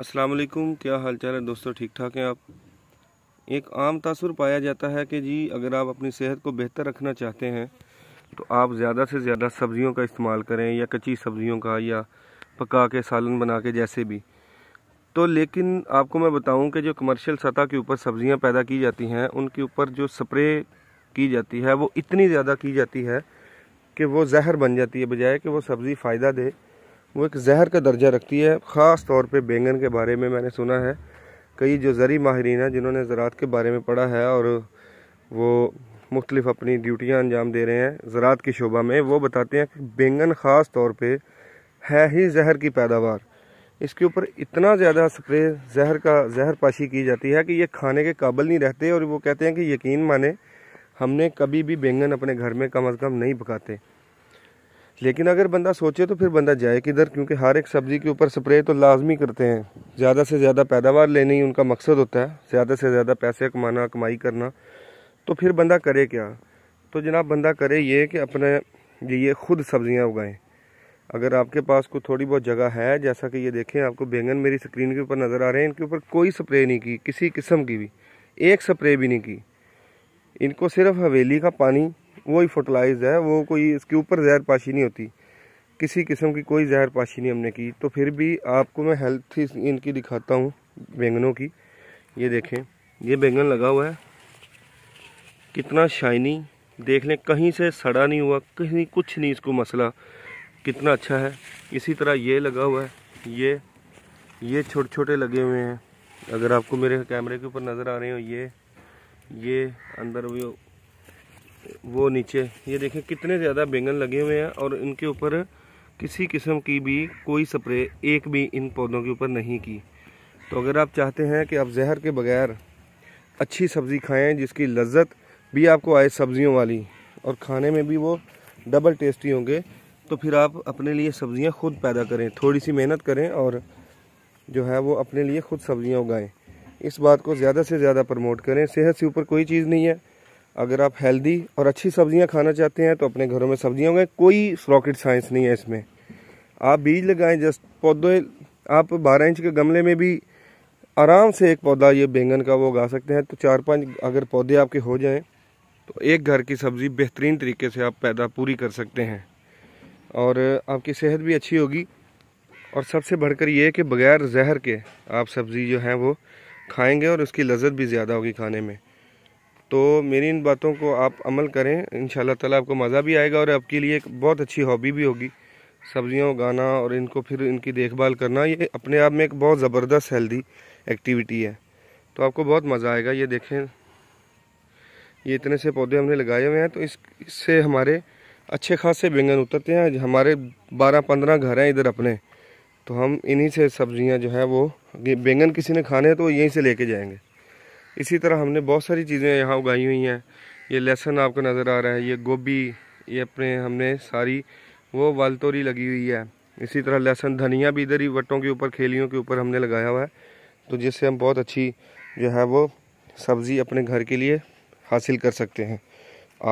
अस्सलाम वालेकुम क्या हाल चाल है दोस्तों ठीक ठाक हैं आप एक आम तासर पाया जाता है कि जी अगर आप अपनी सेहत को बेहतर रखना चाहते हैं तो आप ज़्यादा से ज़्यादा सब्ज़ियों का इस्तेमाल करें या कच्ची सब्ज़ियों का या पका के सालन बना के जैसे भी तो लेकिन आपको मैं बताऊं कि जो कमर्शियल सतह के ऊपर सब्जियाँ पैदा की जाती हैं उनके ऊपर जो स्प्रे की जाती है वो इतनी ज़्यादा की जाती है कि वो जहर बन जाती है बजाय कि वो सब्ज़ी फ़ायदा दे वो एक जहर का दर्जा रखती है ख़ास तौर पे बैंगन के बारे में मैंने सुना है कई जो ज़रि माहरीन हैं जिन्होंने ज़रात के बारे में पढ़ा है और वो मुख्तलिफ अपनी ड्यूटियाँ अंजाम दे रहे हैं ज़रात की शोबा में वो बताते हैं कि बैंगन ख़ास तौर पर है ही जहर की पैदावार इसके ऊपर इतना ज़्यादा स्प्रे जहर का जहर पाशी की जाती है कि ये खाने के काबल नहीं रहते और वो कहते हैं कि यकीन माने हमने कभी भी बैंगन अपने घर में कम अज़ कम नहीं पकाते लेकिन अगर बंदा सोचे तो फिर बंदा जाए किधर क्योंकि हर एक सब्ज़ी के ऊपर स्प्रे तो लाजमी करते हैं ज़्यादा से ज़्यादा पैदावार लेने ही उनका मकसद होता है ज़्यादा से ज़्यादा पैसे कमाना कमाई करना तो फिर बंदा करे क्या तो जनाब बंदा करे ये कि अपने ये ख़ुद सब्ज़ियाँ उगाएँ अगर आपके पास कोई थोड़ी बहुत जगह है जैसा कि ये देखें आपको बैंगन मेरी स्क्रीन के ऊपर नज़र आ रहे हैं इनके ऊपर कोई स्प्रे नहीं की किसी किस्म की भी एक स्प्रे भी नहीं की इनको सिर्फ हवेली का पानी वो ही फर्टिलाइज है वो कोई इसके ऊपर जहर पाशी नहीं होती किसी किस्म की कोई जहर पाशी नहीं हमने की तो फिर भी आपको मैं हेल्थ इनकी दिखाता हूँ बैंगनों की ये देखें ये बैंगन लगा हुआ है कितना शाइनी देख लें कहीं से सड़ा नहीं हुआ कहीं कुछ नहीं इसको मसला कितना अच्छा है इसी तरह ये लगा हुआ है ये ये छोटे छोटे लगे हुए हैं अगर आपको मेरे कैमरे के ऊपर नज़र आ रहे हो ये ये अंदर वो वो नीचे ये देखें कितने ज़्यादा बैंगन लगे हुए हैं और इनके ऊपर किसी किस्म की भी कोई स्प्रे एक भी इन पौधों के ऊपर नहीं की तो अगर आप चाहते हैं कि आप जहर के बगैर अच्छी सब्ज़ी खाएं जिसकी लज्जत भी आपको आए सब्ज़ियों वाली और खाने में भी वो डबल टेस्टी होंगे तो फिर आप अपने लिए सब्ज़ियाँ खुद पैदा करें थोड़ी सी मेहनत करें और जो है वो अपने लिए खुद सब्ज़ियाँ उगाएं इस बात को ज़्यादा से ज़्यादा प्रमोट करें सेहत से ऊपर कोई चीज़ नहीं है अगर आप हेल्दी और अच्छी सब्जियां खाना चाहते हैं तो अपने घरों में सब्जियां उगाएं कोई रॉकेट साइंस नहीं है इसमें आप बीज लगाएं जस्ट पौधे आप बारह इंच के गमले में भी आराम से एक पौधा ये बैंगन का वो उगा सकते हैं तो चार पांच अगर पौधे आपके हो जाएं तो एक घर की सब्ज़ी बेहतरीन तरीके से आप पैदा पूरी कर सकते हैं और आपकी सेहत भी अच्छी होगी और सबसे बढ़कर ये कि बगैर जहर के आप सब्ज़ी जो है वो खाएँगे और उसकी लज्जत भी ज़्यादा होगी खाने में तो मेरी इन बातों को आप अमल करें इन ताला आपको मज़ा भी आएगा और आपके लिए एक बहुत अच्छी हॉबी भी होगी सब्जियां उगाना और इनको फिर इनकी देखभाल करना ये अपने आप में एक बहुत ज़बरदस्त हेल्दी एक्टिविटी है तो आपको बहुत मज़ा आएगा ये देखें ये इतने से पौधे हमने लगाए हुए हैं तो इस इससे हमारे अच्छे खासे बैंगन उतरते हैं हमारे बारह पंद्रह घर हैं इधर अपने तो हम इन्हीं से सब्जियां जो है वो बैंगन किसी ने खाने हैं तो यहीं से लेके जाएंगे इसी तरह हमने बहुत सारी चीज़ें यहाँ उगाई हुई हैं ये लहसुन आपको नज़र आ रहा है ये गोभी ये अपने हमने सारी वो वालतोरी लगी हुई है इसी तरह लहसुन धनिया भी इधर ही वटों के ऊपर खेलियों के ऊपर हमने लगाया हुआ है तो जिससे हम बहुत अच्छी जो है वो सब्ज़ी अपने घर के लिए हासिल कर सकते हैं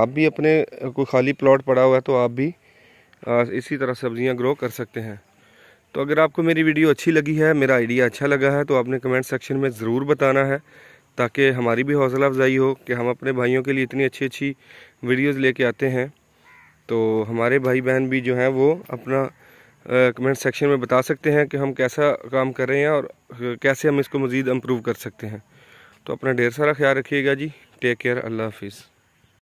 आप भी अपने कोई खाली प्लॉट पड़ा हुआ है तो आप भी इसी तरह सब्ज़ियाँ ग्रो कर सकते हैं तो अगर आपको मेरी वीडियो अच्छी लगी है मेरा आइडिया अच्छा लगा है तो आपने कमेंट सेक्शन में ज़रूर बताना है ताकि हमारी भी हौसला अफजाई हो कि हम अपने भाइयों के लिए इतनी अच्छी अच्छी वीडियोस लेके आते हैं तो हमारे भाई बहन भी जो हैं वो अपना कमेंट सेक्शन में बता सकते हैं कि हम कैसा काम कर रहे हैं और कैसे हम इसको मज़ीद इम्प्रूव कर सकते हैं तो अपना ढेर सारा ख्याल रखिएगा जी टेक केयर अल्लाह हाफिज़